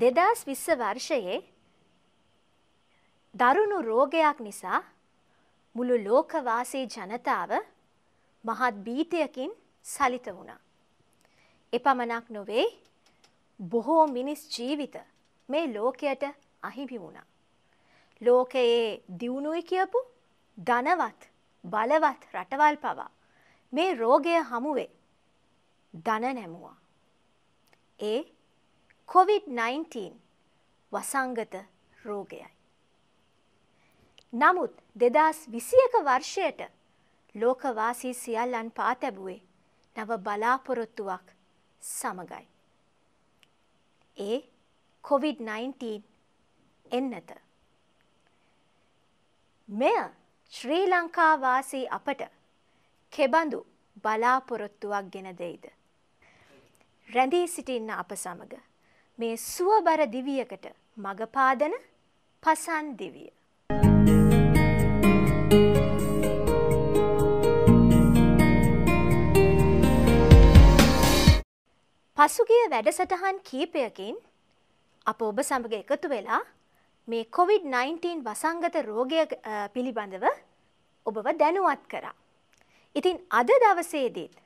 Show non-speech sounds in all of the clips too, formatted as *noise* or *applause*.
දෙදස් විස්ස වර්ෂයේ දරුණු රෝගයක් නිසා මුළු ලෝකවාසී ජනතාව මහත් බීතයකින් සලිත වුණා. එපමණක් නොවේ බොහෝ මිනිස් ජීවිත මේ ලෝකයට අහිමි වුණා. ලෝකයේ දියුණුයි කියපු ධනවත් බලවත් රටවල් පවා මේ රෝගය හමුවේ දන නැමුවා. ඒ COVID-19 වසංගත රෝගයයි. නමුත් දෙදස් විසියක වර්ෂයට ලෝකවාසී සියල්ලන් පාතැබුවේ නව බලාපොරොත්තුවක් සමගයි. ඒ COVID-19 එන්නත. මෙය ශ්‍රී ලංකාවාසී අපට කෙබඳු බලාපොරොත්තුවක් ගෙන දෙයිද. රැඳී සිටින්න අප සමඟ මේ සුවබර දිවියකට මගපාදන පසන් දිවිය. පසුගිය වැඩසටහන් කීපයකින් අප ඔබ සමග එකතු වෙලා මේ කොවිD-19 වසංගත රෝගය පිළිබඳව ඔබව දැනුවත් කරා. ඉතින් අද දවසේදීත්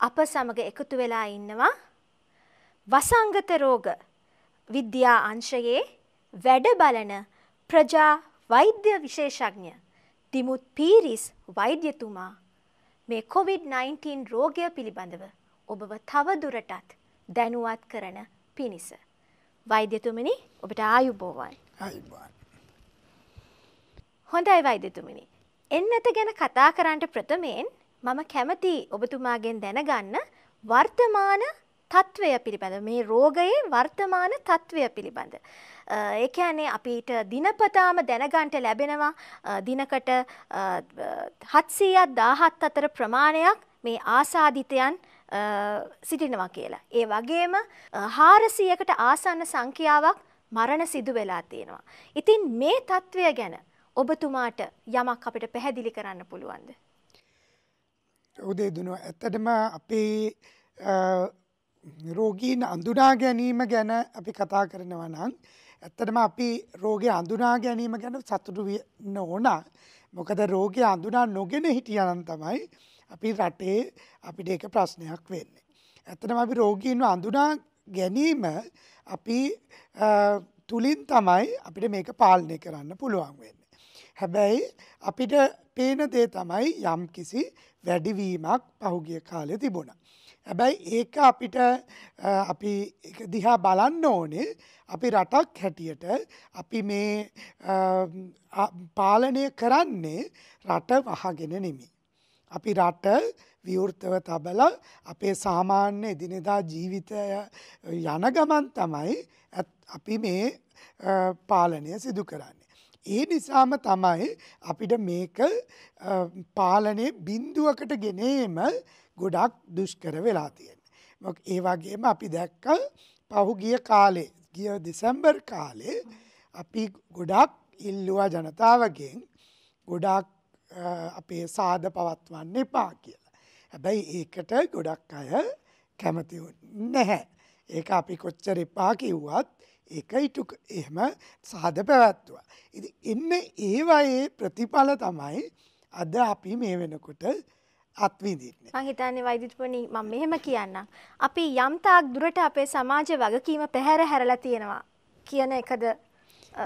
අප සමග එකතු වෙලා ඉන්නවා වසංගත රෝග විද්‍යා අංශයේ වැඩ බලන ප්‍රජා වෛද්‍ය විශේෂඥ දිමුත් පීරිස් වෛද්‍යතුමා මේ COVID-19 රෝගය පිළිබඳව ඔබව තව දුරටත් දැනුවත් කරන පිණිස වෛද්‍යතුමනි ඔබට ආයුබෝවන් හොඳයි වෛද්‍යතුමනි එන්නත ගැන කතා කරන්නට ප්‍රථමයෙන් මම කැමති ඔබතුමාගෙන් දැනගන්න වර්තමාන තත්ත්වය පිළිබඳ මේ රෝගයේ වර්තමාන තත්ත්වය පිළිබඳ. ඒකෑනේ අපිට දිනපතාම දැනගන්ට ලැබෙනවා දිනකට හත්සීයත් දාහත් අතර ප්‍රමාණයක් මේ ආසාධිතයන් සිටිනවා කියලා. ඒ වගේම හාරසියකට ආසන්න සංඛ්‍යාවක් මරණ සිදු වෙලා තියෙනවා. ඉතින් මේ තත්ත්වය ගැන ඔබතුමාට යමක් අපිට පැහැදිලි කරන්න පුළුවන්ද. උදේ දුනවා ඇත්තටම අපේ රෝගීන් අඳුනා ගැනීම ගැන අපි කතා කරනවා නම් ඇත්තටම අපි රෝගය අඳුනා ගැනීම ගැන සතුටු වෙන්න ඕන. මොකද රෝගය අඳුනා නොගෙන හිටියනම් තමයි අපි රටේ අපිට ඒක ප්‍රශ්නයක් වෙන්නේ. ඇත්තටම අපි රෝගීන්ව අඳුනා ගැනීම අපි තුලින් තමයි අපිට මේක පාලනය කරන්න පුළුවන් වෙන්නේ. හැබැයි අපිට පේන දේ තමයි යම්කිසි වැඩිවීමක් පහුගිය කාලේ තිබුණා. හැබැයි ඒක අපිට අපි දිහා බලන්න ඕනේ අපි රටක් හැටියට අපි මේ පාලනය කරන්නේ රට වහගෙන නෙමි. අපි රට විවෘතව තබල අපේ සාමාන්‍ය එදිනෙදා ජීවිතය යන ගමන් තමයි අපි මේ පාලනය සිදු කරන්න. ඒ නිසාම තමයි අපිට මේක පාලනය බින්දුවකට ගෙනේම ගොඩක් දුෂ්කර වෙලා තියෙන්නේ. ඒ වගේම අපි දැක්ක පහුගිය කාලේ ගිය දෙසැම්බර් කාලේ අපි ගොඩක් ඉල්ලුවා ජනතාවගෙන් ගොඩක් අපේ සාද පවත්වන්න එපා කියලා. හැබැයි ඒකට ගොඩක් අය කැමති නැහැ. ඒක අපි කොච්චර එපා කිව්වත් ඒක ඉටු එහෙම සාද පැවැත්තුවා. ඉතින් එන්න ඒවයේ ප්‍රතිඵල තමයි අද අපි මේ වෙනකොට අත්විදින්න. මං හිතන්නේ වෛදිතුමනි මම මෙහෙම කියන්නම්. අපි යම් තාක් දුරට අපේ සමාජ වගකීම පැහැර හැරලා තියෙනවා කියන එකද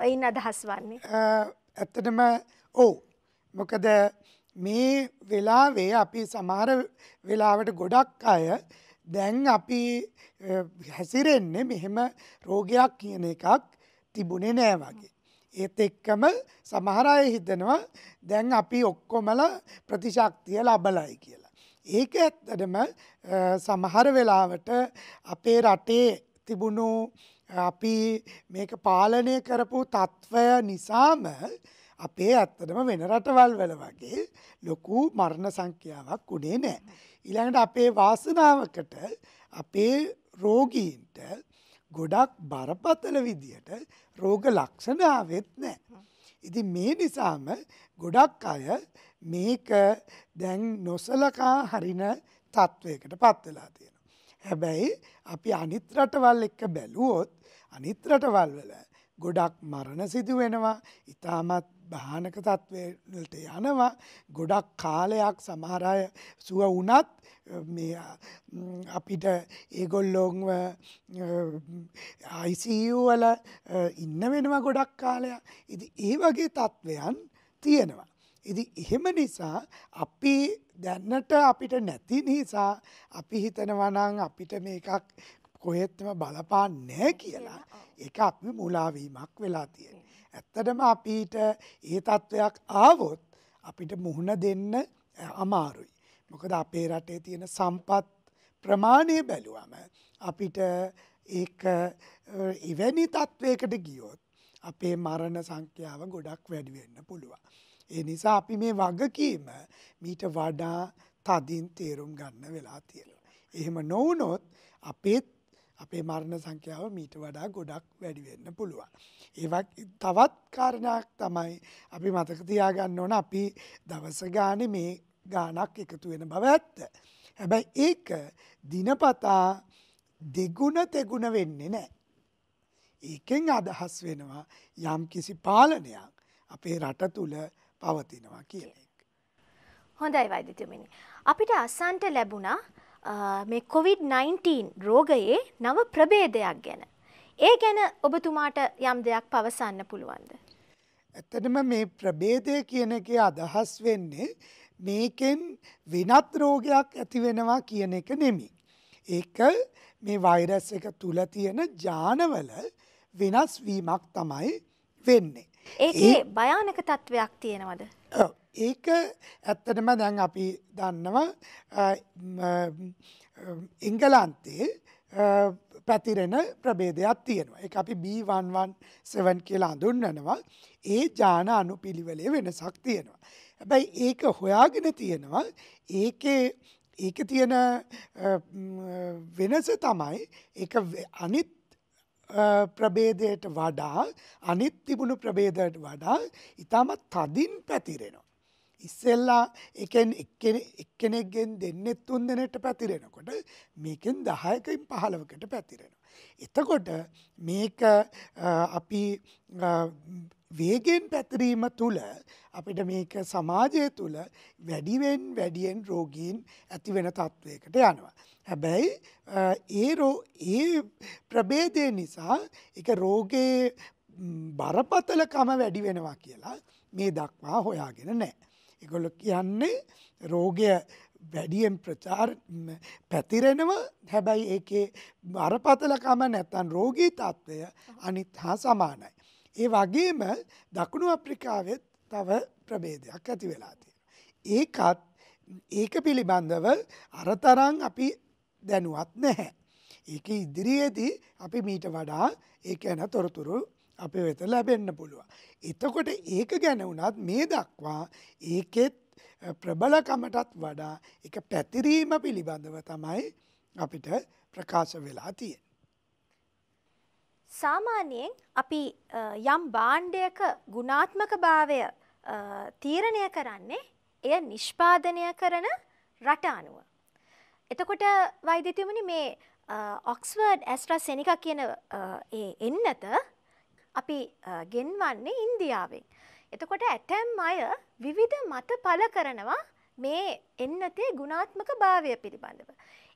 එයින් අදහස් වන්නේ. ඇත්තටම ඔව්. මොකද මේ වෙලාවේ අපි සමහර වෙලාවට ගොඩක් අය දැන් අපි හැසිරෙන්නේ මෙහෙම රෝගයක් කියන එකක් තිබුණේ නෑ වගේ. ඒත් එක්කම සමහර අය හිතනවා දැන් අපි ඔක්කොමල ප්‍රතිශක්තිය ලබලයි කියලා. ඒක ඇත්තටම සමහර වෙලාවට අපේ රටේ තිබුණු අපි මේක පාලනය කරපු තත්ත්වය නිසාම අපේ ඇත්තටම වෙන රටවල් වල වගේ ලොකු මරණ සංඛ්‍යාවක් උනේ නෑ. ඊළඟට අපේ වාසනාවකට අපේ රෝගීන්ට ගොඩක් බරපතල විදියට රෝග ලක්ෂණ ආවෙත් නැහැ. ඉතින් මේ නිසාම ගොඩක් අය මේක දැන් නොසලකා හරින තත්වයකට පත් වෙලා තියෙනවා. හැබැයි අපි අනිත් රටවල් එක්ක බැලුවොත් අනිත් රටවල් වල ගොඩක් මරණ සිදු වෙනවා. ඊටමත් භානක තත්වයට යනවා. ගොඩක් කාලයක් සමහර අය සුව වුණත් මේ අපිට ඒගොල්ලොන් අයිසූවල ඉන්න වෙනවා ගොඩක් කාලයක් ඉති ඒ වගේ තත්ත්වයන් තියෙනවා. ඉති එහෙම නිසා අපි දැන්නට අපිට නැති නිසා අපි හිතනවනං අපිට මේකක් කොහෙත්ම බලපාන් නෑ කියලා එක අපි මුලාවීමක් වෙලා තියෙන. ඇත්තටම අපිට ඒ තත්ත්වයක් ආවොත් අපිට මුහුණ දෙන්න අමාරුයි. මොකද අපේ රටේ තියෙන සම්පත් ප්‍රමාණය බැලුවම අපිට ඒ එවැනි තත්ත්වයකට ගියොත් අපේ මරණ සංඛ්‍යාව ගොඩක් වැඩිවෙන්න පුළුවන්. ඒ නිසා අපි මේ වගකීම මීට වඩා තදින් තේරුම් ගන්න වෙලා තියෙනවා. එහෙම නොවුනොත් අපේත් අපේ මරණ සංඛ්‍යාව මීට වඩා ගොඩක් වැඩි වෙන්න පුළුවන්. ඒවත් තවත් කාරණාවක් තමයි අපි මතක තියාගන්න ඕන අපි දවස ගානේ මේ ගානක් එකතු වෙන බව ඇත්ත. හැබැයි ඒක දිනපතා දෙගුණ තෙගුණ වෙන්නේ නෑ. ඒකෙන් අදහස් වෙනවා යම් කිසි පාලනයක් අපේ රට තුළ පවතිනවා කියල එක. හොඳයි වෛදිතුමිනි. අපිට අස්සන්ට ලැබුණා මේ කොවිD-19 රෝගයේ නව ප්‍රබේදයක් ගැන. ඒ ගැන ඔබතුමාට යම් දෙයක් පවසන්න පුළුවන්ද. ඇත්තටම මේ ප්‍රබේදය කියන එක අදහස් වෙන්නේ මේකෙන් වෙනත් රෝගයක් ඇති වෙනවා කියන එක නෙමෙයි. ඒක මේ වෛරස් එක තුල තියෙන ජානවල වෙනස් වීමක් තමයි වෙන්නේ. ඒකේ භයානක තත්වයක් තියෙනවද? ඒක ඇත්තටම දැන් අපි දන්නවා එංගලන්තේ පැතිරෙන ප්‍රභේදයක් තියෙනවා. ඒක අපි B117 කියලා හඳුන්වනවා. ඒ ජාන අනුපිළිවෙලේ වෙනසක් තියෙනවා. හැබැයි ඒක හොයාගෙන තියෙනවා ඒකේ ඒක තියෙන වෙනස තමයි ඒක අනිත් ප්‍රභේදයට වඩා අනිත් තිබුණු ප්‍රභේදයට වඩා ඉතාමත් තදින් පැතිරෙනවා. ඉස්සෙල්ලා එකෙන් එක්කෙනෙක්ගෙන් දෙන්නේ තුන් දෙනෙට පැතිරෙනකොට මේකෙන් දහයකින් පහළවකට පැතිරෙනවා. එතකොට මේක අපි වේගෙන් පැතිරීම තුළ අපිට මේක සමාජය තුළ වැඩිවෙන් වැඩියෙන් රෝගීන් ඇති වෙන තත්ත්වයකට යනවා. හැබැයි ඒ ඒ ප්‍රබේදය නිසා එක රෝගයේ බරපතලකම වැඩි වෙනවා කියලා මේ දක්වා හොයාගෙන නෑ. එකොල කියන්නේ රෝගය වැඩියෙන් ප්‍රචාර් පැතිරෙනව හැබැයි ඒකේ බරපතලකම නැත්තන් රෝගී තත්ත්වය අනිත් හා සමානයි. ඒ වගේම දකුණු අප්‍රිකාවෙත් තව ප්‍රභේදයක් ඇති වෙලා තියෙනවා. ඒකත් ඒක පිළිබඳව අරතරන් අපි දැනුවත් නැහැ. ඒක ඉදිරියේදී අපි මීට වඩා ඒක ගැන තොරතුරු අපේ වෙත ලැබෙන්න පුළුවන්. එතකොට ඒක ගැන වුණත් මේ දක්වා ඒකෙත් ප්‍රබලකමටත් වඩා එක පැතිරීම පිළිබඳව තමයි අපිට ප්‍රකාශ වෙලා තියෙන්නේ. සාමාන්‍යයෙන් අපි යම් භාණ්ඩයක ගුණාත්මක භාවය තීරණය කරන්නේ එය නිෂ්පාදනය කරන රට අනුව. එතකොට වෛදිතිමනි මේ ඔක්ස්වර්ඩ් ඇස්ට්‍රා සෙනික කියන එන්නත අපි ගෙන්වන්නේ ඉන්දියාවෙන්. එතකොට ඇටැම් අය විවිධ මත පල කරනවා මේ එන්නතේ ගුණාත්මක භාවය පිළිබඳව.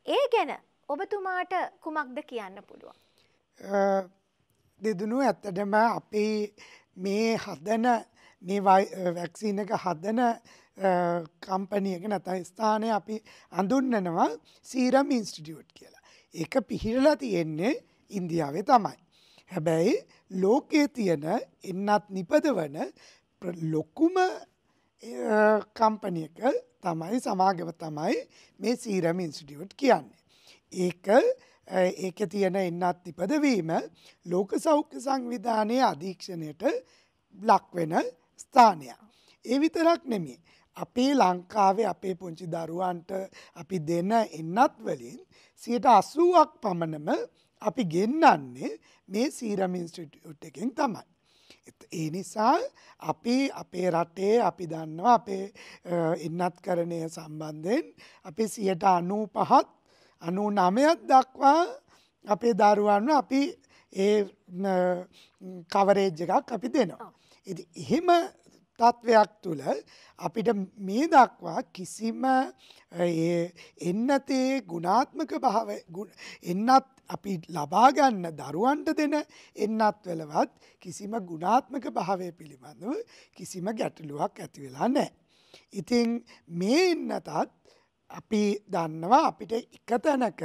ඒ ගැන ඔබතුමාට කුමක්ද කියන්න පුළුවන්. දෙදනු ඇත්තටම අපි මේ හදන මේ වැක්සිීන එක හදන කම්පනියක නැතයි ස්ථානය අපි අඳුන්නනවා සීරම් ඉන්ස්ටිටියට් කියලා. එක පිහිරලා තියෙන්නේ ඉන්දියාවේ තමයි. හැබැයි ලෝකයේ තියෙන එන්නත් නිපදවන ලොකුම කම්පනියක තමයි සමාගම තමයි මේ සීරම් ඉන්ස්ටිටියට් කියන්නේ. ඒක ඒකේ තියෙන එන්නත් ඉපදවීම ලෝක සෞඛ්‍ය සංවිධානයේ අධීක්ෂණයට ලක් වෙන ස්ථානයක්. ඒ විතරක් නෙමෙයි. අපේ ලංකාවේ අපේ පුංචි දරුවන්ට අපි දෙන එන්නත් වලින් 80ක් පමණම අපි ගෙන්නන්නේ මේ සීරම් ඉන්ස්ටිටියුට් එකෙන් තමයි. ඒ නිසා අපි අපේ රටේ අපි දන්නවා අපේ එන්නත්කරණය සම්බන්ධයෙන් අපේ 95ත් අනු නමයක් දක්වා අපේ දරුවන්න අපි ඒ කවරේජ් එකක් අපි දෙනවා. ඉති එහෙම තත්ත්වයක් තුළ අපිට මේ දක්වා කිසිම එන්නතේ ගුණාත්මක භාව එන්නත් අපි ලබාගන්න දරුවන්ට දෙන එන්නත් වලවත් කිසිම ගුණාත්මක භාවය පිළිබඳව කිසිම ගැටලුවක් ඇතිවෙලා නෑ. ඉතින් මේ එන්නතත් අපි දන්නවා අපිට එක තැනක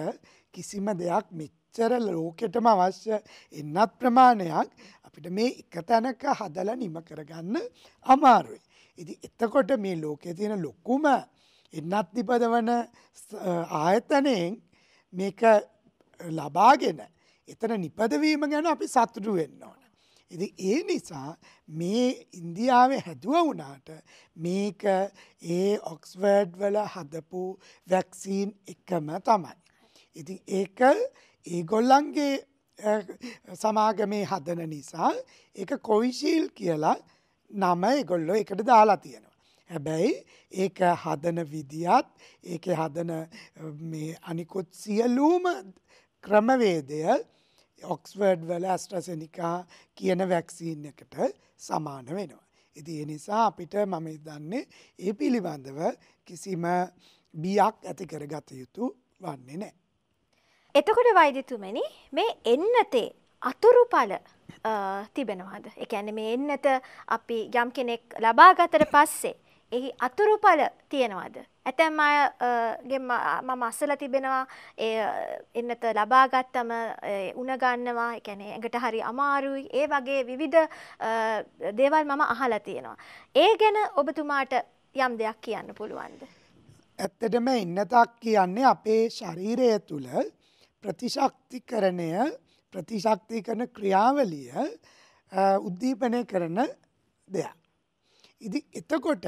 කිසිම දෙයක් මෙච්චර ලෝකෙටම අවශ්‍ය එන්නත් ප්‍රමාණයක් අපිට මේ එක තැනක හදල නිම කරගන්න අමාරුයි. ඉති එතකොට මේ ලෝකෙ තියෙන ලොක්කුම එන්නත් නිපදවන ආයතනයෙන් මේක ලබාගෙන එතන නිපදවීම ගැන අපි සතුටු වෙන්න ඕන. ඉති ඒ නිසා මේ ඉන්දියාවේ හැදුව වුණාට මේක ඒ ඔක්ස්වර්ඩ් වල හදපු වැක්සීන් එකම තමයි. ඉතින් ඒක ඒගොල්ලන්ගේ සමාගමේ හදන නිසා එක කොවිශීල් කියලා නම එගොල්ලෝ එකට දාලා තියෙනවා. හැබැයි ඒක හදන විදිත් ඒක හදන අනිකුත් සියලූම ක්‍රමවේදය ඔක්ස්වර්ඩ් වල ඇස්ට්‍රසෙනිකා කියන වැක්සීන් එකට සමාන වෙනවා. ඉති ඒ නිසා අපිට මම දන්නේ ඒ පිළිබඳව කිසිම බියක් ඇති කරගත යුතු වන්නේ නෑ. එතකොට වෛදිතුමනි මේ එන්නතේ අතුරුඵල තිබෙනවාද. එකැන මේ එන්නත අපි යම් කෙනෙක් ලබාගතර පස්සේ එහි අතුරුඵල තියෙනවද. ඇතැම් අයගේ මම අසල තිබෙනවා එන්නත ලබාගත්තම උනගන්නවා එකැනේ ඇඟට හරි අමාරුයි ඒ වගේ විවිධ දේවල් මම අහලා තියෙනවා. ඒ ගැන ඔබතුමාට යම් දෙයක් කියන්න පුළුවන්ද. ඇත්තටම ඉන්නතක් කියන්නේ අපේ ශරීරය තුළ ප්‍රතිශක්තිකරණය ප්‍රතිශක්ති කරන ක්‍රියාවලිය උද්දීපනය කරන දෙයක්. ඉදි එතකොට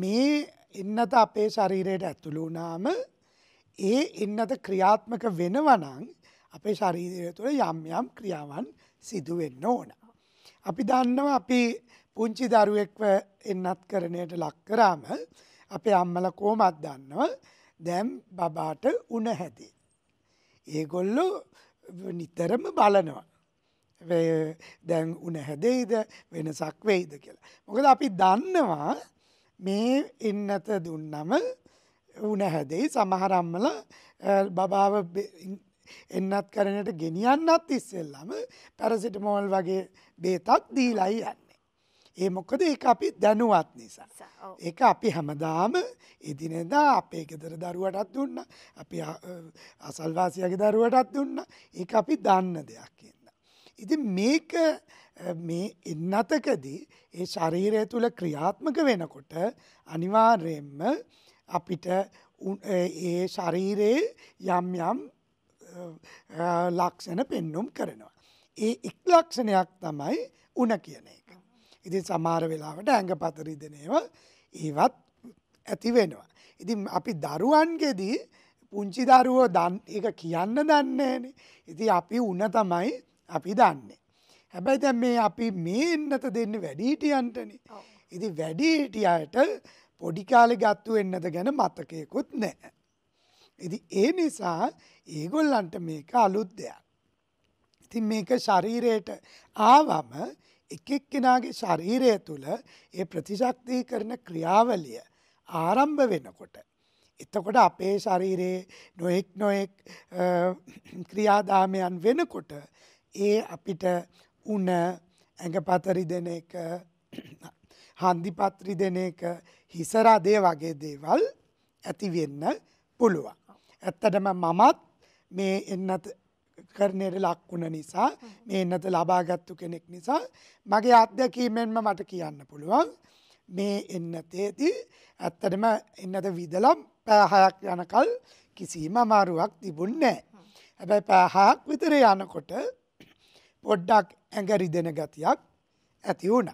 මේ එන්නත අපේ ශරීරයට ඇතුළු වුණාම ඒ එන්නත ක්‍රියාත්මක වෙනවනං අපේ ශරීරය තුළ යම් යම් ක්‍රියාවන් සිදුවෙන්න ඕන. අපි දන්නවා අපි පුංචි දරුවෙක්ව එන්නත් කරණයට ලක්කරාම අපේ අම්මල කෝමත් දන්නව දැම් බබාට උන හැදේ. ඒගොල්ලු නිතරම බලනවා. දැන් උන හැදෙයිද වෙනසක් වෙයිද කියලා. මොකද අපි දන්නවා මේ ඉන්නත දුන්නම උන හැදෙයි සමහරම්මල බබාව එන්නත් කරනට ගෙනියන්නත් ඉස්සෙල්ලම පැරසිටමෝල් වගේ බේතක් දීලයි යන්නේ. ඒ මොකද ඒ අපි දැනුවත් නිසා. ඒක අපි හැමදාම එදිනෙදා අපේ ගෙදර දරුවටත් දුන්න අපි අසල්වාසියගේ දරුවටත් දුන්න ඒ අපි දන්න දෙයක් කිය. ඉතින් මේක මේ එන්නතකදී ඒ ශරීරය තුළ ක්‍රියාත්මක වෙනකොට අනිවාර්යෙන්ම අපිට ඒ ශරීරයේ යම් යම් ලක්ෂණ පෙන්නුම් කරනවා. ඒ එක් ලක්ෂණයක් තමයි උණ කියන එක. ඉතින් සමහර වෙලාවට ඇඟපත රිදෙන ඒවා ඒවත් ඇති වෙනවා. ඉතින් අපි දරුවන්ගෙදී පුංචි දරුවෝ ඒක කියන්න දන්නේ නැහැ. ඉතින් අපි උණ තමයි අපි දන්නේ. හැබැයි දැන් මේ අපි මේ එන්නත දෙන්න වැඩිහිටියන්ටන. ඉති වැඩිහිටියට පොඩිකාලෙ ගත්තු එන්නද ගැන මතකයකුත් නෑ. ඉති ඒ නිසා ඒගොල්ලන්ට මේක අලුත් දෙයක්. ඉතින් මේක ශරීරයට ආවම එක එක්කෙනාගේ ශරීරය තුළ ඒ ප්‍රතිශක්තිය කරන ක්‍රියාවලිය ආරම්භ වෙනකොට. එතකොට අපේ ශරීරයේ නොෙක් නොෙක් ක්‍රියාදාමයන් වෙනකොට ඒ අපිට උණ ඇඟපතරි දෙන එක *clears throat* හන්දිපත්‍රි දෙන එක හිසරදේ වගේ දේවල් ඇති වෙන්න පුළුවන්. ඇත්තටම මමත් මේ එන්නත කරණයට ලක්වුණ නිසා මේ එන්නත ලබාගත්තු කෙනෙක් නිසා මගේ අත්දැකීමෙන්ම මට කියන්න පුළුවන් මේ එන්නතේදී ඇත්තටම එන්නත විදලම් පෑහයක් යනකල් කිසිීම අමාරුවක් තිබුන්නේ. හැබැයි පෑහාක් විතර යනකොට ඔඩ්ඩක් ඇඟරිදෙන ගතියක් ඇති වුණ.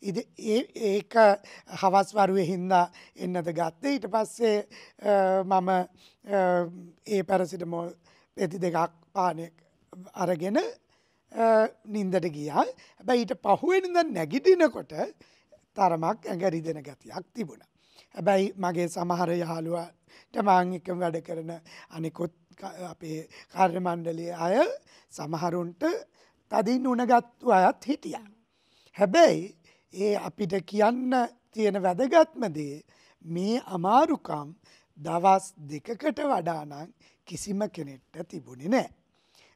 ඉ ඒක හවස්වරුවේ හින්දා එන්නද ගත්තේ ඊට පස්සේ මම ඒ පැරසිටමෝල් පෙති දෙකක් පානයක් අරගෙන නින්දට ගියා හැබැයි ඊට පහුවෙනද නැගිටිනකොට තරමක් ඇඟරිදෙන ගතියක් තිබුණ. හැබැයි මගේ සමහර යාළුවාට මාංිකම වැඩ කරන අනිකුත් අපේ කාර්ය මණ්ඩලයේ අය සමහරුන්ට තදින් උනගත්තු අයත් හිටිය. හැබැයි ඒ අපිට කියන්න තියෙන වැදගත්මදේ මේ අමාරුකම් දවස් දෙකකට වඩානං කිසිම කෙනෙට්ට තිබුණි නෑ.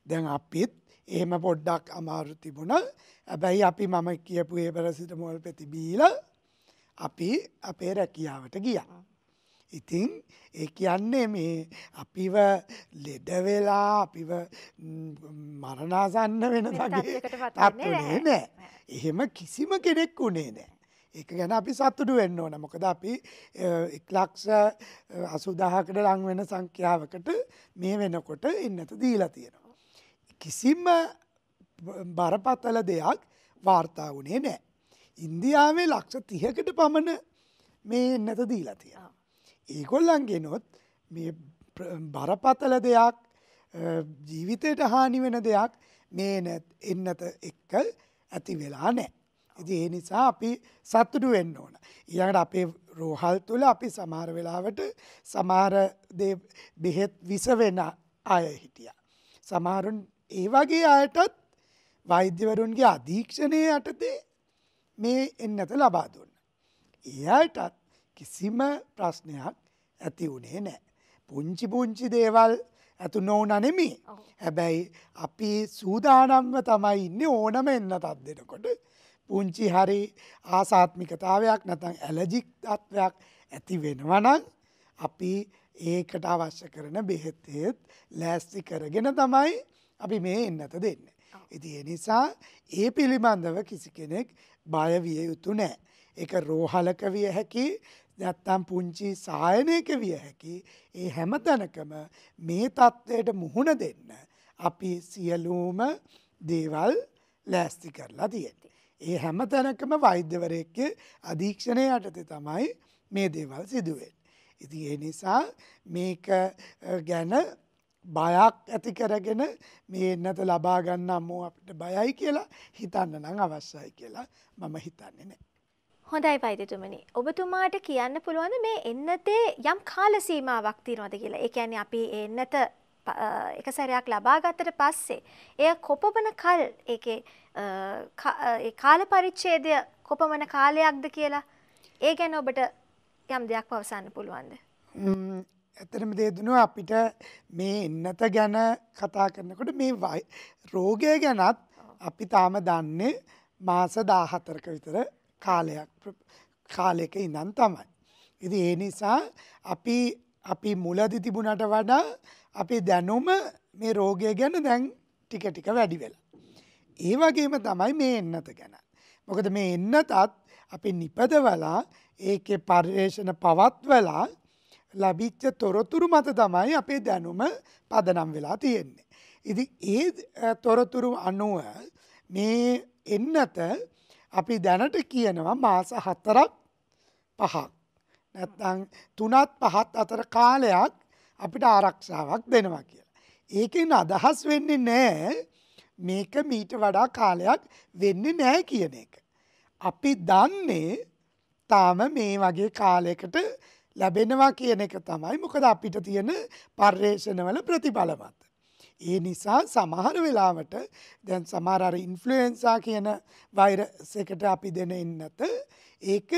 දැන් අපිත් එහෙම පොඩ්ඩක් අමාරු තිබුණ ඇබැයි අපි මම කියපු ඒ පරසිට මුවල් පැතිබීල අපි අපේ රැකියාවට ගියා. ඉතින් ඒ කියන්නේ මේ අපිව ලෙඩ වෙලා අපිව මරණාසන්න වෙන වගේ තත්ත්වනේ නෑ. එහෙම කිසිම කෙනෙක් උනේ නෑ. ඒක ගැන අපි සතුටු වෙන්න ඕන මොකද අපි එක්ලක්ෂ අසුදාහකට ලං වෙන සංඛ්‍යාවකට මේ වෙනකොට ඉන්නත දීලා තියෙනවා. කිසිම බරපතල දෙයක් වාර්තා වුණේ නෑ. ඉන්දියාවේ ලක්ෂ තිහකට පමණ මේ එන්නත දීලා තියෙනවා. ඒගොල්ලන්ගෙනොත් මේ බරපතල දෙයක් ජීවිතයට හානි වෙන දෙයක් මේ එන්නත එක්ක ඇති වෙලා නෑ. ඇති ඒ නිසා අපි සත්තුටු වෙන්න ඕන. ඊළඟට අපේ රෝහල් තුළ අපි සමහර වෙලාවට සමහර බෙහෙත් විස වෙන අය හිටිය. සමහරුන් ඒ වගේ අයටත් වෛද්‍යවරුන්ගේ අධීක්ෂණය යටතේ මේ එන්නත ලබා දුන්න. ඒ අයටත් කිසිම ප්‍රශ්නයක් ඇති වුණේ නෑ. පුංචි පුංචි දේවල් ඇතු නොවන නෙමේ. හැබැයි අපි සූදානම්ව තමයි ඉන්න ඕනම එන්න තත් දෙනකොට. පුංචි හරි ආසාත්මිකතාවයක් නැතන් ඇලජික් තත්ත්වයක් ඇති වෙනවනන් අපි ඒකට අවශ්‍ය කරන බෙහෙත්තෙත් ලෑස්ති කරගෙන තමයි අපි මේ එන්නත දෙන්න. ඉති නිසා ඒ පිළිබඳව කිසි කෙනෙක් බයවිය යුතු නෑ. එක රෝහලක විය හැකි නැත්තම් පුංචි සායනයක විය හැකි ඒ හැම තැනකම මේ தත්ත්වයට මුහුණ දෙන්න අපි සියලුම දේවල් ලෑස්ති කරලා තියෙන්නේ. ඒ හැම තැනකම වෛද්‍යවරයෙක්ගේ අධීක්ෂණය යටතේ තමයි මේ දේවල් සිදුවෙන්නේ. ඉතින් ඒ නිසා මේක ගැන බයක් ඇති කරගෙන මේ එන්නත ලබා ගන්න අම්මෝ අපිට බයයි කියලා හිතන්න නම් අවශ්‍යයි කියලා මම හිතන්නේ නැහැ. හොඳයි වෛද්‍යතුමනි ඔබතුමාට කියන්න පුළුවන් මේ එන්නතේ යම් කාල සීමාවක් තියෙනවද කියලා. ඒ කියන්නේ අපි එන්නත එක සැරයක් ලබා ගත්තට පස්සේ එය කොපමණ කල් ඒකේ ඒ කාල පරිච්ඡේදය කොපමණ කාලයක්ද කියලා ඒ ගැන ඔබට යම් දෙයක් පවසන්න පුළුවන්ද? ඇතරම දේදුනු අපිට මේ එන්නත ගැන කතා කරනකොට මේ රෝගය ගැනත් අපි තාම දන්නේ මාස 14ක විතර කාලයක් කාලෙක ඉඳන් තමයි. ඉති ඒ නිසා අපි අපි මුලදි තිබුණට වඩා අපි දැනුම මේ රෝගය ගැන දැන් ටික ටික වැඩි වෙලා. ඒ වගේම තමයි මේ එන්නත ගැන. මොකද මේ එන්නතත් අපි නිපදවලා ඒකේ පර්යේෂණ පවත්වලා ලැබිච්ච තොරතුරු මත තමයි අපේ දැනුම පදනම් වෙලා තියෙන්නේ. ඉතින් ඒ තොරතුරු අනුව මේ එන්නත අපි දැනට කියනවා මාස හතරක් පහක්. නැත්තං තුනත් පහත් අතර කාලයක් අපිට ආරක්ෂාවක් දෙනවා කියලා. ඒකෙන් අදහස් වෙන්නේ නෑ මේක මීට වඩා කාලයක් වෙන්න නෑ කියන එක. අපි දන්නේ තාම මේ වගේ කාලයකට ලැබෙනවා කියන එක තමයි මොකද අපිට තියෙන පර්යේෂණවල ප්‍රතිඵල මත. ඒ නිසා සමහර වෙලාවට දැන් සමහර අර ඉන්ෆ්ලුවෙන්සා කියන වෛරස් එකට අපි දෙන ඉන්නත ඒක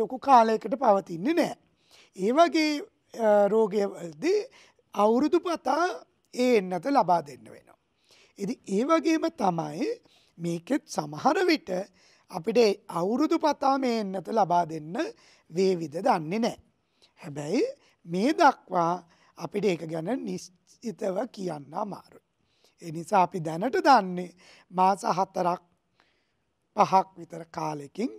ලොකු කාලයකට පවතින්නේ නැහැ. ඒ වගේ රෝගයවලදී අවුරුදු පතා ඒ එන්නත ලබා දෙන්න වෙනවා. ඉතින් ඒ වගේම තමයි මේකෙත් සමහර විට අපිට අවුරුදු පතා මේ එන්නත ලබා දෙන්න වේවිද දන්නේ නැහැ. හැබැයි මේ දක්වා අපිට ඒක ගැන නිශ්චිත නිශ්චිතව කියන්න අමාරුයි. ඒ නිසා අපි දැනට දන්නේ මාස 4ක් 5ක් විතර කාලෙකින්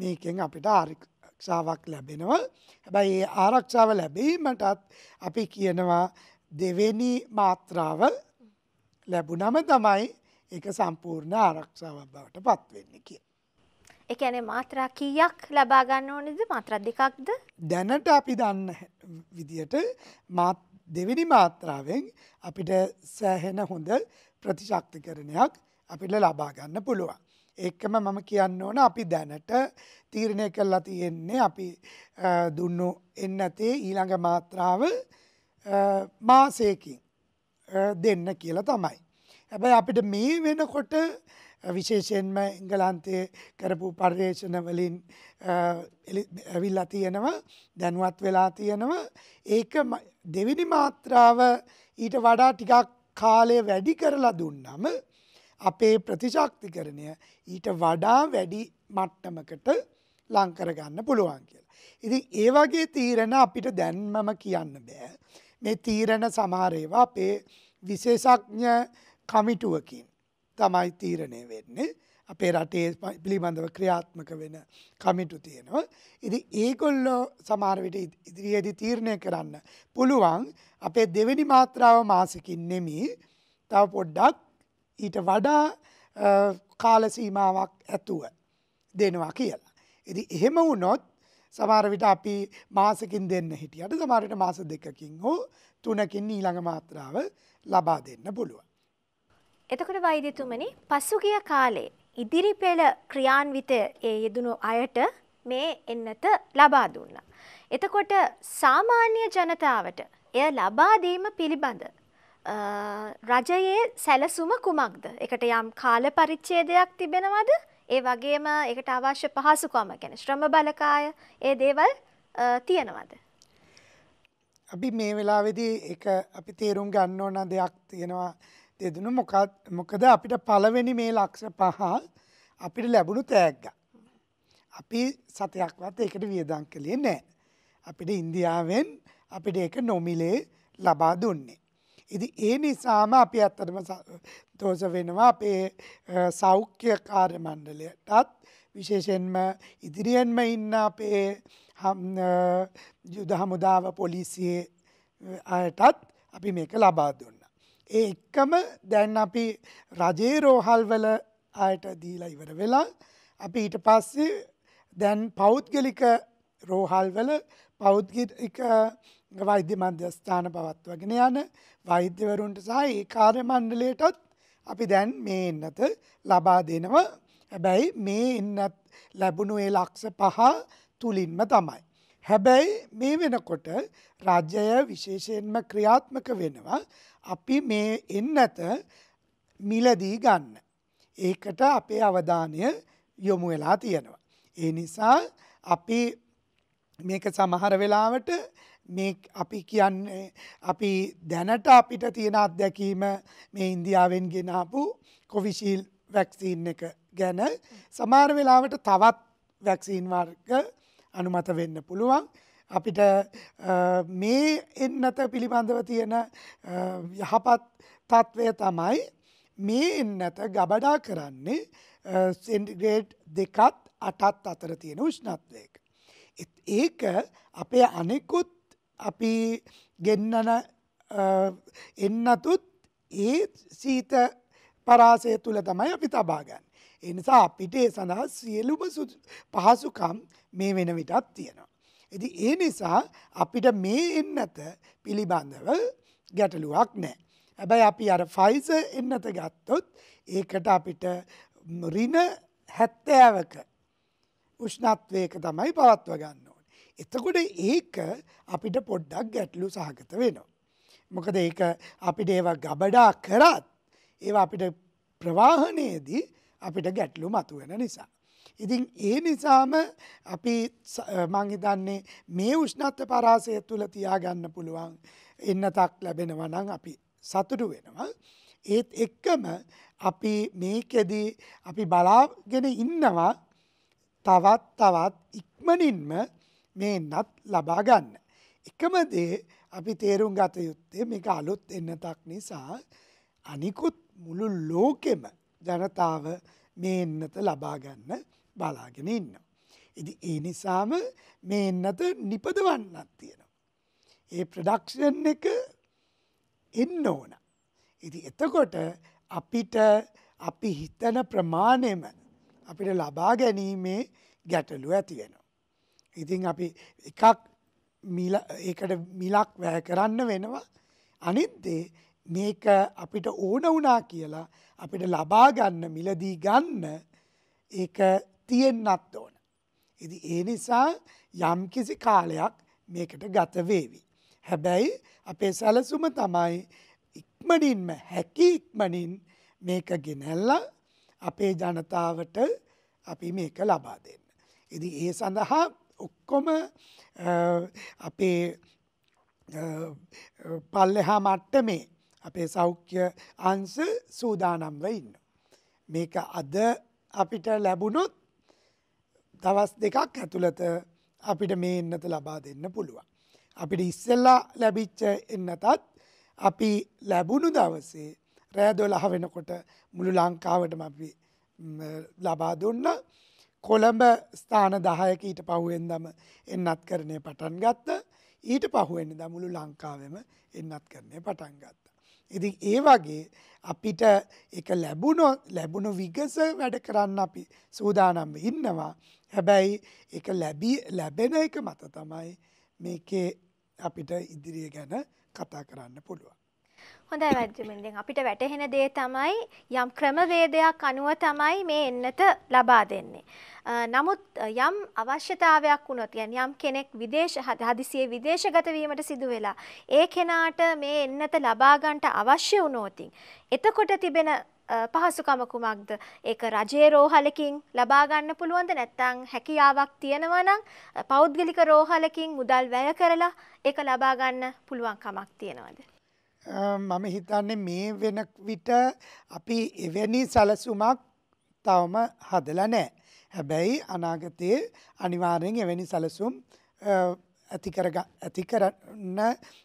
මේකෙන් අපිට ආරක්ෂාවක් ලැබෙනවා. හැබැයි ඒ ආරක්ෂාව ලැබීමටත් අපි කියනවා දෙවෙනි මාත්‍රාව ලැබුණම තමයි ඒක සම්පූර්ණ ආරක්ෂාවක් බවට පත් වෙන්නේ කියලා. ඒ කියන්නේ මාත්‍රා කීයක් ලබා ගන්න ඕනේද? මාත්‍රා දෙකක්ද? දැනට අපි දන්න විදියට මාත් දෙවෙනි මාත්‍රාවෙන් අපිට සෑහෙන හොඳ ප්‍රතිශක්තිකරණයක් අපිට ලබා ගන්න පුළුවන්. ඒකම මම කියන්න ඕන අපි දැනට තීරණය කරලා තියෙන්නේ අපි දුන්නු එන්න ඇතේ ඊළඟ මාත්‍රාව මාසයකින් දෙන්න කියලා තමයි. හැබැයි අපිට මේ වෙනකොට විශේෂයෙන්ම එංගලන්තයේ කරපු පර්යේෂණ වලින් ඇවිල්ලා තියෙනවා දැනුවත් වෙලා තියෙනවා ඒක දෙවිනි මාත්‍රාව ඊට වඩා ටිකක් කාලය වැඩි කරලා දුන්නම අපේ ප්‍රතිශක්තිකරණය ඊට වඩා වැඩි මට්ටමකට ලංකරගන්න පුළුවන් කියලා. ඉතින් ඒ වගේ තීරණ අපිට දැන්මම කියන්න බෑ. මේ තීරණ සමහර ඒවා අපේ විශේෂඥ කමිටුවකින් තමයි තීරණය වෙන්නේ අපේ රටේ පිළිබඳව ක්‍රියාත්මක වෙන කමිටු තියෙනවා. ඉතින් ඒගොල්ලෝ සමහර විට ඉදිරියේදී තීරණය කරන්න පුළුවන් අපේ දෙවෙනි මාත්‍රාව මාසිකින් නෙමෙයි තව පොඩ්ඩක් ඊට වඩා කාල සීමාවක් ඇතුව දෙනවා කියලා. ඉතින් එහෙම වුණොත් සමහර විට අපි මාසකින් දෙන්න හිටියට සමහර විට මාස දෙකකින් හෝ තුනකින් ඊළඟ මාත්‍රාව ලබා දෙන්න පුළුවන්. එතකොට වෛද්‍යතුමනි පසුගිය කාලේ ඉදිරි පෙළ ක්‍රියාන්විතය ඒ යෙදුණු අයට මේ එන්නත ලබා දුන්නා. එතකොට සාමාන්‍ය ජනතාවට එය ලබා දීම පිළිබඳ රජයේ සැලසුම කුමක්ද? ඒකට යම් කාල පරිච්ඡේදයක් තිබෙනවද? ඒ වගේම ඒකට අවශ්‍ය පහසුකම් ගැන ශ්‍රම බලකාය ඒ දේවල් තියෙනවද? අපි මේ වෙලාවේදී ඒක අපි තේරුම් ගන්න ඕන දෙයක් තියෙනවා. යෙදුණු මොකද අපිට පළවෙනි මේ ලක්ෂ පහ අපිට ලැබුණු තෑග්ග. අපි සතයක්වත් ඒකට වියදං කළේ නෑ. අපිට ඉන්දියාවෙන් අපිට ඒක නොමිලේ ලබා දුන්නේ. ඉති ඒ නිසාම අපි ඇත්තටම දෝෂ වෙනවා අපේ සෞඛ්‍ය කාර්ය මණ්ඩලයටත් විශේෂෙන්ම ඉදිරියෙන්ම ඉන්න අපේ යුද හමුදාව පොලිසියේ අයටත් අපි මේක ලබා දුන්න. ඒ එක්කම දැන් අපි රජයේ රෝහල්වල අයට දීලා ඉවර වෙලා අපි ඊට පස්සේ දැන් පෞද්ගලික රෝහල්වල පෞද්ගලික වෛද්‍ය මධ්‍යස්ථාන පවත්වගෙන යන වෛද්‍යවරුන්ට සහ ඒ කාර්ය මණ්ඩලයටත් අපි දැන් මේ එන්නත ලබා දෙනවා හැබැයි මේ එන්නත් ලැබුණු ඒ ලක්ෂ පහ තුලින්ම තමයි. හැබැයි මේ වෙනකොට රජය විශේෂයෙන්ම ක්‍රියාත්මක වෙනවා අපි මේ එන්නත මිලදී ගන්න. ඒකට අපේ අවධානය යොමු වෙලා තියෙනවා. ඒ නිසා අපි මේක සමහර වෙලාවට මේ අපි කියන්නේ අපි දැනට අපිට තියෙන අත්දැකීම මේ ඉන්දියාවෙන් ගෙනාපු කොවිශීල් වැක්සීන් එක ගැන සමහර වෙලාවට තවත් වැක්සීන් වර්ග අනුමත වෙන්න පුළුවන්. අපිට මේ එන්නත පිළිබඳව තියෙන යහපත් තත්ත්වය තමයි මේ එන්නත ගබඩා කරන්නේ සෙන්ටිග්‍රේඩ් දෙකත් අටත් අතර තියෙන උෂ්ණත්වයක. ඒක අපේ අනෙකුත් අපි ගෙන්නන එන්නතුත් ඒ සීත පරාසය තුළ තමයි අපි තබාගන්න. එනිසා අපිට ඒ සඳහා සියලුම පහසුකම් මේ වෙන විටත් තියෙනවා. ඉති ඒ නිසා අපිට මේ එන්නත පිළිබඳව ගැටලුවක් නෑ. ඇබැයි අපි අර ෆයිස එන්නත ගත්තොත් ඒකට අපිට රින හැත්තෑවක උෂ්ණත්වයක තමයි පවත්ව ගන්න ඕන. එතකොට ඒක අපිට පොඩ්ඩක් ගැටලු සහගත වෙනවා. මොකද ඒක අපිට ඒවා ගබඩා කරත් ඒ අපිට ප්‍රවාහනයේදී අපිට ගැටලු මතුවෙන නිසා. ඉතින් ඒ නිසාම අපි මං හිතන්නේ මේ උෂ්ණත්ව පරාසය තුල තියාගන්න පුළුවන් එන්නතක් ලැබෙනවා නම් අපි සතුටු වෙනවා. ඒත් එක්කම අපි මේකෙදි අපි බලාගෙන ඉන්නවා තවත් තවත් ඉක්මනින්ම මේ නත් ලබා ගන්න. එකම දේ අපි තේරුම් ගත යුත්තේ මේක අලුත් එන්නතක් නිසා අනිකුත් මුළු ලෝකෙම ජනතාව මේ එන්නත ලබා ගන්න බලාගෙන ඉන්නවා. ඉති ඒ නිසාම මේ එන්නත නිපදවන්නත් තියෙනවා. ඒ ප්‍රඩක්ෂන් එක එන්න ඕන. ඉති එතකොට අපිට අපි හිතන ප්‍රමාණයම අපිට ලබා ගැනීමේ ගැටලු ඇති වෙනවා. ඉතින් අපි එකක් ඒකට මිලක් වැය කරන්න වෙනවා අනිත්දේ මේක අපිට ඕන වුණා කියලා අපිට ලබා ගන්න මිලදී ගන්න ඒක තියෙන්නත් ඕන. ඉති ඒ නිසා යම්කිසි කාලයක් මේකට ගත වේවි. හැබැයි අපේ සැලසුම තමයි ඉක්මනින්ම හැකි ඉක්මනින් මේක ගෙනැල්ල අපේ ජනතාවට අපි මේක ලබා දෙන්න. ඉදි ඒ සඳහා ඔක්කොම අපේ පල්ලෙහා මට්ටමේ අපේ සෞඛ්‍ය අංශ සූදානම්ව ඉන්න. මේක අද අපිට ලැබුණොත් දවස් දෙකක් ඇතුළත අපිට මේ එන්නත ලබා දෙන්න පුළුවන්. අපිට ඉස්සෙල්ලා ලැබිච්ච එන්නතත් අපි ලැබුණු දවසේ රෑ දොළහ වෙනකොට මුළු ලංකාවටම අපි ලබා දුන්න කොළඹ ස්ථාන දහයක ඊට පහුවෙන්දම එන්නත් කරණය පටන් ගත්ත ඊට පහුවෙන්න දමුළු ලංකාවෙම එන්නත් කරණය පටන් ගත්ත. ඉතින් ඒ වගේ අපිට ඒක ලැබුණොත් ලැබුණු විගස වැඩ කරන්න අපි සූදානම් ඉන්නවා. හැබැයි ඒක ලැබී ලැබෙන එක මත තමයි මේකේ අපිට ඉදිරිය ගැන කතා කරන්න පුළුවන්. හොඳයි වජ්ජමින් දැන් අපිට වැටහෙන දේ තමයි යම් ක්‍රමවේදයක් අනුව තමයි මේ එන්නත ලබා දෙන්නේ. නමුත් යම් අවශ්‍යතාවයක් වුණොත් කියන්නේ යම් කෙනෙක් විදේශ හදිසියේ විදේශගත වීමට සිදු වෙලා ඒ කෙනාට මේ එන්නත ලබා ගන්නට අවශ්‍ය වුණොත් එතකොට තිබෙන පහසුකම කුමක්ද? ඒක රජයේ රෝහලකින් ලබා ගන්න පුළුවන්ද? නැත්නම් හැකියාවක් තියෙනවා නම් පෞද්ගලික රෝහලකින් මුදල් වැය කරලා ඒක ලබා ගන්න පුළුවන් කමක් තියෙනවද? මම හිතන්නේ මේ වෙන විට අපි එවැනි සැලසුමක් තවම හදලා නැහැ. හැබැයි අනාගතයේ අනිවාර්යෙන් එවැනි සැලසුම් ඇති කරන්න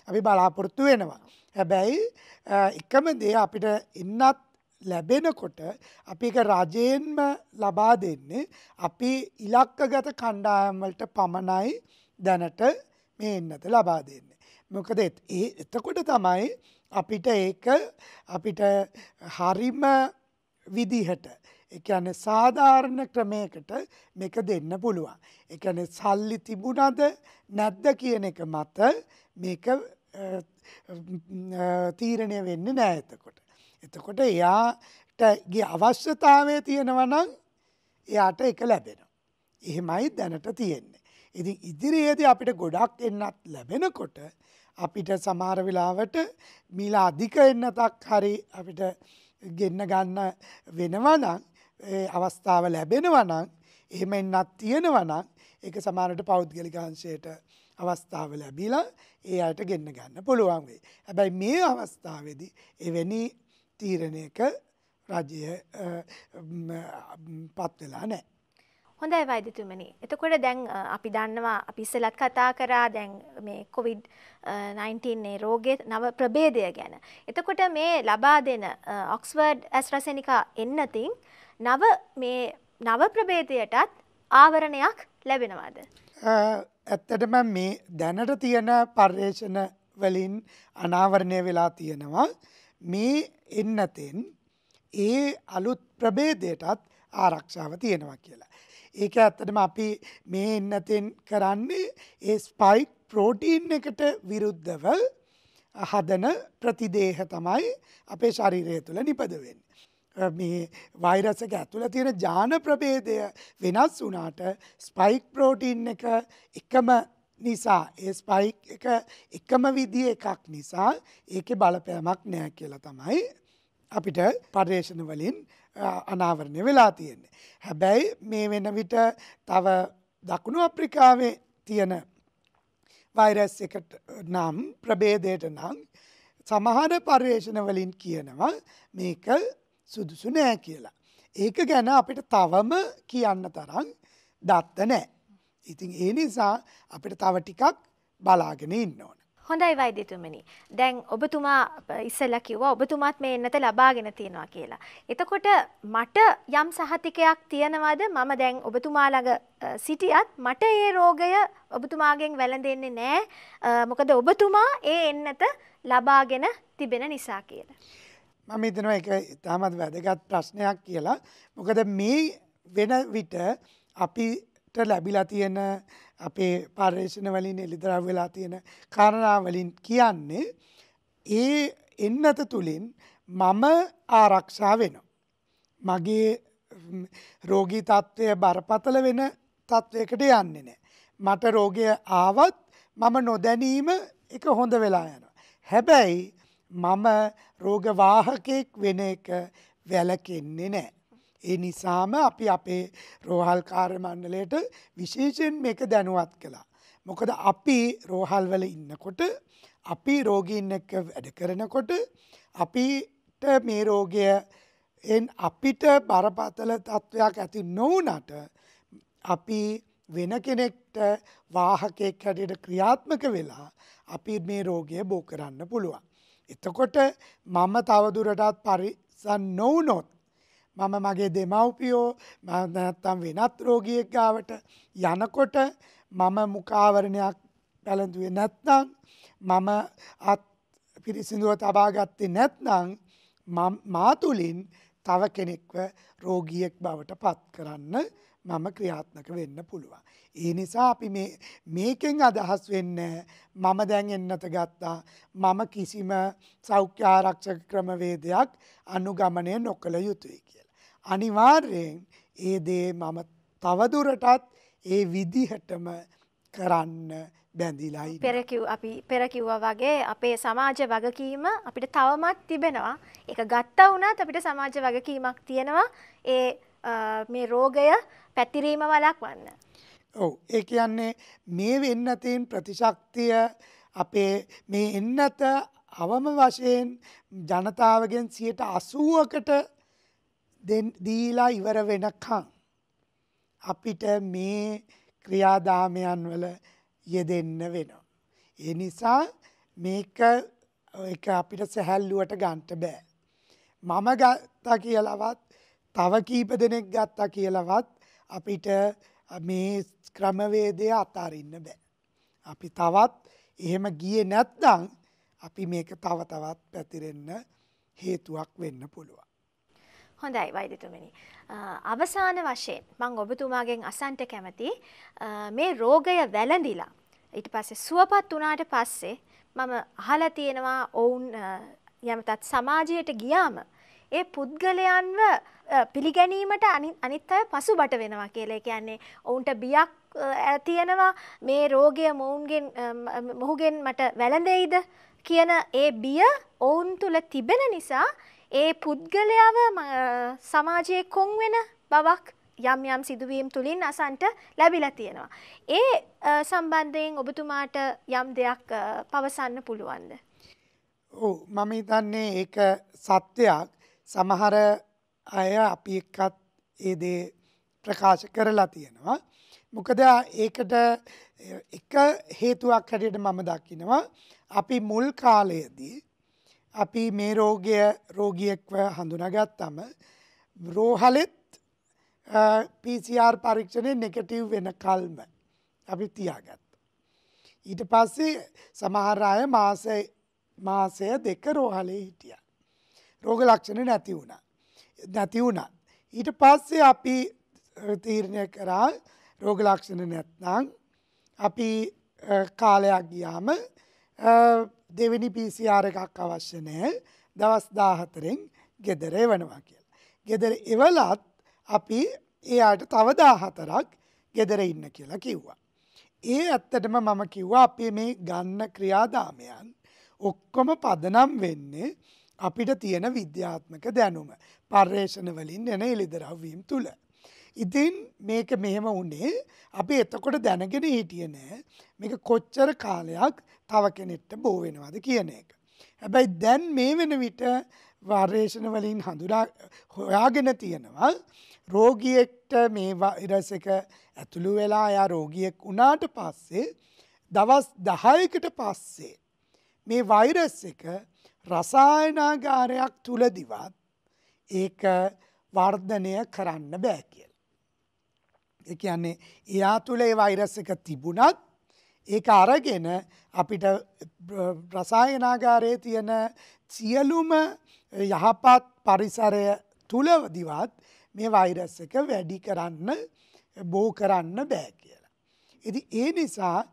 අපි බලාපොරොත්තු වෙනවා. හැබැයි එකම දේ අපිට ඉන්නත් ලැබෙනකොට අපි එක රජයෙන්ම ලබා දෙන්නේ අපි ඉලක්කගත කණ්ඩායම් වලට පමණයි දැනට මේ ඉන්නත ලබා දෙන්නේ. මොකද ඒ එතකොට තමයි අපිට ඒක අපිට හරිම විදිහට එකන සාධාරණ ක්‍රමයකට මේක දෙන්න පුළුවන්. එකන සල්ලි තිබුණද නැද්ද කියන එක මත මේක තීරණය වෙන්න නෑ එතකොට. එතකොට එයාටගේ අවශ්‍යතාවය තියෙනවනම් එයාට එක ලැබෙන. එහෙමයි දැනට තියෙන්නේ. ඉති ඉදිරියේදී අපිට ගොඩක් එන්නත් ලැබෙනකොට අපිට සමහර වෙලාවට මීලා අධික එන්නතක් හරි අපිට ගෙන්න ගන්න වෙනවනං අවස්ථාව ලැබෙනවනං එහෙම එන්නත් තියෙනවනං එක සමානට පෞද්ගලිකාංශයට අවස්ථාව ලැබිලා ඒ අයට ගෙන්න ගන්න පුළුවන් වේ. හැබැයි මේ අවස්ථාවේදී එවැනි තීරණයක රජය පත්වෙලා නෑ. හොඳයි වෛද්‍යතුමනි. එතකොට දැන් අපි දන්නවා අපි ඉස්සෙල්ලත් කතා කරා දැන් මේ කොවිඩ් 19 ඒ රෝගේ නව ප්‍රභේදය ගැන. එතකොට මේ ලබා දෙන ඔක්ස්ෆර්ඩ් ඇස්ට්‍රසෙනිකා එන්නතින් නව මේ නව ප්‍රභේදයටත් ආවරණයක් ලැබෙනවාද? ඇත්තටම මේ දැනට තියෙන පර්යේෂණ වලින් අනාවරණය වෙලා තියෙනවා. මේ එන්නතෙන් ඒ අලුත් ප්‍රභේදයටත් ආරක්ෂාව තියෙනවා කියලා. ඒක ඇත්තටම අපි මේ එන්නතෙන් කරන්නේ ඒ ස්පයික් ප්‍රෝටීන් එකට විරුද්ධව හදන ප්‍රතිදේහ තමයි අපේ ශරීරය තුළ නිපද වෙන්නේ. මේ වෛරසක ඇතුළ තියෙන ජාන ප්‍රභේදය වෙනස් වුණාට ස්පයික් ප්‍රෝටීන් එක එකම නිසා ඒ ස්පයික් එක එකම විදිය එකක් නිසා ඒකේ බලපෑමක් නැහැ කියලා තමයි අපිට පර්යේෂණ වලින් අනාවරණය වෙලා තියෙන්නේ. හැබැයි මේ වෙන විට තව දකුණු අප්‍රිකාවේ තියෙන වෛරස් එකට නම් ප්‍රභේදයට නම් සමහර පර්යේෂණ වලින් කියනවා මේක සුදුසු නෑ කියලා. ඒක ගැන අපිට තවම කියන්න තරම් දත්ත නෑ. ඉතින් ඒ නිසා අපිට තව ටිකක් බලාගෙන ඉන්න ඕන. හොඳයි වෛද්‍යතුමනි. දැන් ඔබතුමා ඉස්සෙල්ලා කිව්වා ඔබතුමාත් මේ එන්නත ලබාගෙන තියෙනවා කියලා. එතකොට මට යම් සහතිකයක් තියනවාද මම දැන් ඔබතුමා ළඟ සිටියත් මට ඒ රෝගය ඔබතුමාගෙන් වැළඳෙන්නේ නෑ. මොකද ඔබතුමා ඒ එන්නත ලබාගෙන තිබෙන නිසා කියලා. මම හිතනවා ඒක තාමත් වැදගත් ප්‍රශ්නයක් කියලා. මොකද මේ වෙන විට අපි ලැබිලා තියෙන අපේ පර්යේෂණ වලින් එළිදරව් වෙලා තියෙන කාරණා වලින් කියන්නේ ඒ එන්නත තුලින් මම ආරක්ෂා වෙනවා. මගේ රෝගී තත්ත්වය බරපතල වෙන තත්ත්වයකට යන්නේ නැහැ. මට රෝගය ආවත් මම නොදැනීම එක හොඳ වෙලා යනවා. හැබැයි මම රෝගවාහකයෙක් වෙන එක වැලකෙන්නේ නැහැ. ඒ නිසාම අපි අපේ රෝහල් කාර්ය මණ්ඩලයට විශේෂයෙන් මේක දැනුවත් කළා. මොකද අපි රෝහල් වල ඉන්නකොට අපි රෝගීන් එක්ක වැඩ කරනකොට අපිට මේ රෝගය එන් අපිට බරපතල තත්ත්වයක් ඇති නොවුනට අපි වෙන කෙනෙක්ට වාහකෙක් හැටියට ක්‍රියාත්මක වෙලා අපි මේ රෝගය බෝ කරන්න පුළුවන්. එතකොට මම තවදුරටත් පරිසන් නොවනොත් මම මගේ දෙමව්පියෝ නැත්තම් වෙනත් රෝගියෙක් ගාවට යනකොට මම මුඛාවරණයක් පැළඳුවේ නැත්නම් මම අත් පිරිසිදුව තබා ගත්තේ නැත්නම් මා තුලින් තව කෙනෙක්ව රෝගියෙක් බවට පත් කරන්න මම ක්‍රියාත්මක වෙන්න පුළුවන්. ඒ නිසා අපි මේකෙන් අදහස් වෙන්න මම දැන් එන්නත ගත්තා මම කිසිම සෞඛ්‍ය ආරක්ෂක ක්‍රමවේදයක් අනුගමනය නොකළ යුතුයි කියලා. අනිවාර්යෙන් ඒ දේ මම තවදුරටත් ඒ විදිහටම කරන්න බැඳිලයි පෙරකිව් අපි පෙරකිව්වා වගේ අපේ සමාජ වගකීම අපිට තවමත් තිබෙනවා එක ගත්තා වුණත් අපිට සමාජ වගකීමක් තියෙනවා ඒ මේ රෝගය පැතිරීම වලක් වන්න. ඔව ඒ කියන්නේ මේ වෙන්නතින් ප්‍රතිශක්තිය අපේ මේ එන්නත අවම වශයෙන් ජනතාවගෙන් සියට අසුවකට දීලා ඉවර වෙනකං අපිට මේ ක්‍රියාදාමයන් වල යෙදෙන්න වෙනවා. ඒ නිසා මේක එක අපිට සැහැල්ලුවට ගන්ට බෑ. මම ගත්තා කියලවත් තව කීප දෙනෙක් ගත්තා කියලවත් අපිට මේ ක්‍රමවේදය අතාරන්න බෑ. අපි තවත් එහෙම ගිය නැත්දං අපි මේක තව තවත් පැතිරෙන්න හේතුවක් වෙන්න පුළුවන්. හොඳයි වෛදතුමනි. අවසාන වශයෙන් මං ඔබතුමාගෙන් අසන්ට කැමති මේ රෝගය වැළඳිලා ඊට පස්සේ සුවපත් වුණාට පස්සේ මම අහලා තියෙනවා ඔවුන් යමතත් සමාජයට ගියාම ඒ පුද්ගලයන්ව පිළිගැනීමට අනිත් අය පසුබට වෙනවා කියලා කියන්නේ ඔවුන්ට බියක් තියෙනවා මේ රෝගය මොවුන්ගෙන් මොහුගෙන් මට වැළඳෙයිද කියන ඒ බිය ඔවුන් තුල තිබෙන නිසා ඒ පුද්ගලයාව සමාජයේ කොන් වෙන බවක් යම් යම් සිදුවීම් තුළින් අසන්ට ලැබිලා තියෙනවා. ඒ සම්බන්ධයෙන් ඔබතුමාට යම් දෙයක් පවසන්න පුළුවන්ද. මම හිතන්නේ ඒ සත්‍යයක් සමහර අය අපි එක්කත් ඒදේ ප්‍රකාශ කරලා තියෙනවා. මොකද ඒකට එක හේතුවක් හැටියට මම දකිනවා අපි මුල් කාලයේදී අපි මේ රෝගය රෝගියෙක්ව හඳුනගත්තම රෝහලෙත් PCR පරීක්ෂණය නෙගටිව් වෙන කල්ම අපි තියාගත්ත. ඊට පස්සේ සමහර අය මාසය දෙක රෝහලේ හිටිය. රෝග ලක්ෂණ නැති වුණ නැති වුණත්. ඊට පස්සේ අපි තීරණය කරා රෝග ලක්ෂණ නැත්නම් අපි කාලයක් ගියාම දෙවෙනි PCR එකක් අවශ්‍ය නැහැ. දවස් 14න් ගෙදර එවනවා කියලා. ගෙදර එවලත් අපි එයාට තව 14ක් ගෙදර ඉන්න කියලා කිව්වා. ඒ ඇත්තටම මම කිව්වා අපේ මේ ගන්න ක්‍රියාදාමයන් ඔක්කොම පදනම් වෙන්නේ අපිට තියෙන විද්‍යාත්මක දැනුම පර්යේෂණ වලින් එන එළිදරව් වීම තුල. ඉතින් මේක මෙහෙම වුණේ අපි එතකොට දැනගෙන හිටිය නෑ මේක කොච්චර කාලයක් තව කෙනෙක්ට බෝ වෙනවද කියන එක. හැබැයි දැන් මේ වෙන විට වාර්යේෂණ වලින් හඳුනා හොයාගෙන තියෙනවා රෝගියෙක්ට මේ වෛරස් එක ඇතුළු වෙලා එයා රෝගියෙක් වුණාට පස්සේ දවස් 10කට පස්සේ මේ වෛරස් එක රසායනාගාරයක් තුලදිවත් ඒක වර්ධනය කරන්න බෑ කියලා. කියන්නේ එයා තුළ ඒ වෛරස් එක තිබුණත් ඒක අරගෙන අපිට රසායනාගාරයේ තියෙන සියලුම යහපත් පරිසරය තුලදිවත් මේ වෛරස් එක වැඩි කරන්න බෝ කරන්න බෑ කියලා. ඉතින් ඒ නිසා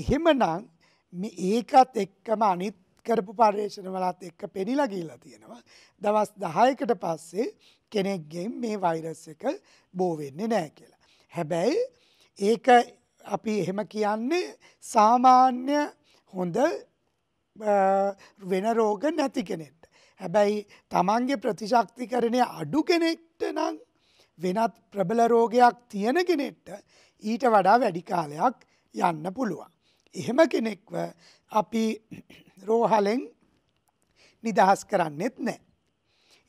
එහෙමනම් මේ ඒකත් එක්කම අනිත් කරපු පර්යේෂණ වලත් එක්ක පෙනිලා ගිහිලා තියෙනවා. දවස් 10කට පස්සේ කෙනෙක්ගෙන් මේ වෛරස් එක බෝ වෙන්නේ නැහැ කියලා. හැබැයි ඒක අපි එහෙම කියන්නේ සාමාන්‍ය හොඳ වෙන රෝග නැති කෙනෙක්ට. හැබැයි තමන්ගේ ප්‍රතිශක්තිකරණය අඩු කෙනෙක්ට නම් වෙනත් ප්‍රබල රෝගයක් තියෙන කෙනෙක්ට ඊට වඩා වැඩි කාලයක් යන්න පුළුවන්. එහෙම කෙනෙක්ව අපි *clears throat* රෝහලෙන් නිදහස් කරන්නෙත් නෑ.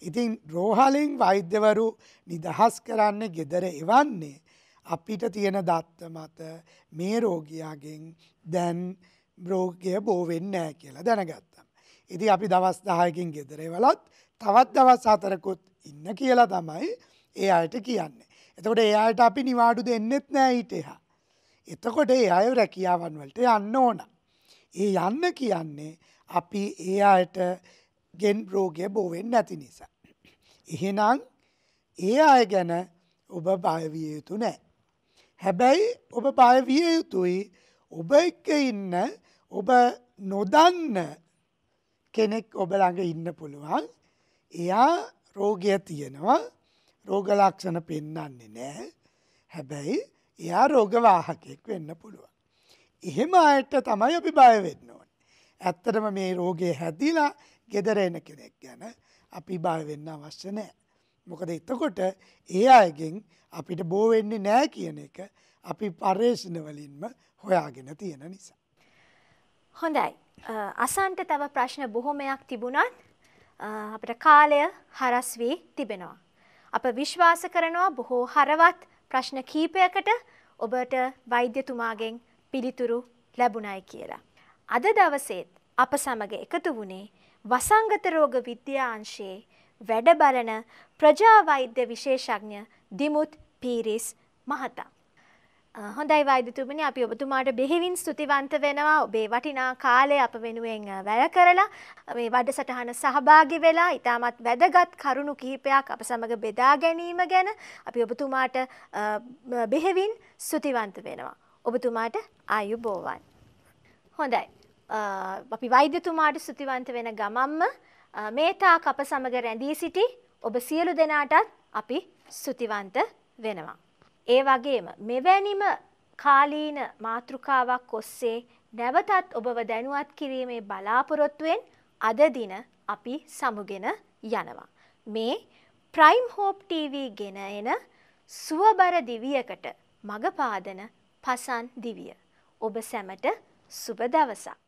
ඉතින් රෝහලෙන් වෛද්‍යවරු නිදහස් කරන්න ගෙදර එවන්නේ අපිට තියෙන දත්ත මත මේ රෝගියාගෙන් දැන් බ්‍රෝගය බෝවෙන්නෑ කියලා දැනගත්තම්. ඉති අපි දවස් දහයකින් ගෙදරේ වලත් තවත් දවස් අතරකුත් ඉන්න කියලා තමයි ඒ අයට කියන්න. එතකොට ඒ අයට අපි නිවාඩු දෙන්නෙත් නෑ හිටෙහා. එතකොට ඒ අය රැකියාවන් වලට යන්න ඕන. ඒ යන්න කියන්නේ අපි ඒ අයට ගෙන් රෝගය බෝවෙන් නැති නිසා. එහෙනම් ඒ අය ගැන ඔබ භයවිය යුතු නෑ. හැබැයි ඔබ බයවිය යුතුයි ඔබ එක ඉන්න ඔබ නොදන්න කෙනෙක් ඔබ ළඟ ඉන්න පුළුවන් එයා රෝගය තියෙනවා රෝගලක්ෂණ පෙන්නන්නේ නෑ හැබැයි එයා රෝගවාහකෙක් වෙන්න පුළුවන්. එහෙම අයට තමයි අපි බයවෙන්න ඕන. ඇත්තටම මේ රෝගය හැදිලා ගෙදර එන කෙනෙක් ගැන අපි බයවෙන්න අවශ්‍ය නෑ. මොකද එතකොට ඒ අයගෙන් අපිට බෝ වෙන්නේ නැහැ කියන එක අපි පර්යේෂණ වලින්ම හොයාගෙන තියෙන නිසා. හොඳයි. අසන්ට තව ප්‍රශ්න බොහොමයක් තිබුණත් අපිට කාලය හරස් වී තිබෙනවා. අප විශ්වාස කරනවා බොහෝ හරවත් ප්‍රශ්න කීපයකට ඔබට වෛද්‍යතුමාගෙන් පිළිතුරු ලැබුණයි කියලා. අද දවසේත් අප සමග එකතු වුණේ වසංගත රෝග විද්‍යාංශයේ වැඩ බලන ප්‍රජා වෛද්‍ය විශේෂඥ දිමුත් පීරිස් මහතා. හොඳයි වෛද්‍යතුමනි අපි ඔබතුමාට බෙහෙවින් ස්තුතිවන්ත වෙනවා ඔබේ වටිනා කාලය අප වෙනුවෙන් වැය කරලා මේ වැඩසටහන සහභාගි වෙලා ඉතාමත් වැදගත් කරුණු කිහිපයක් අප සමග බෙදා ගැනීම ගැන අපි ඔබතුමාට බෙහෙවින් ස්තුතිවන්ත වෙනවා. ඔබතුමාට ආයුබෝවන්. හොඳයි. අපි වෛද්‍යතුමාට ස්තුතිවන්ත වෙන ගමම්ම මේතා කප සමග රැඳී සිටි ඔබ සියලු දෙනාටත් අපි සුතිවන්ත වෙනවා. ඒ වගේම මෙවැනිම කාලීන මාතෘකාවක් ඔස්සේ නැවතත් ඔබව දැනුවත් කිරීමේ බලාපොරොත්තුවෙන් අද දින අපි සමුගෙන යනවා. මේ ප්‍රයිම් හෝප් TV ගෙන එන සුවබර දිවියකට මඟ පාදන පසන් දිවිය. ඔබ සැමට සුබ දවසක්.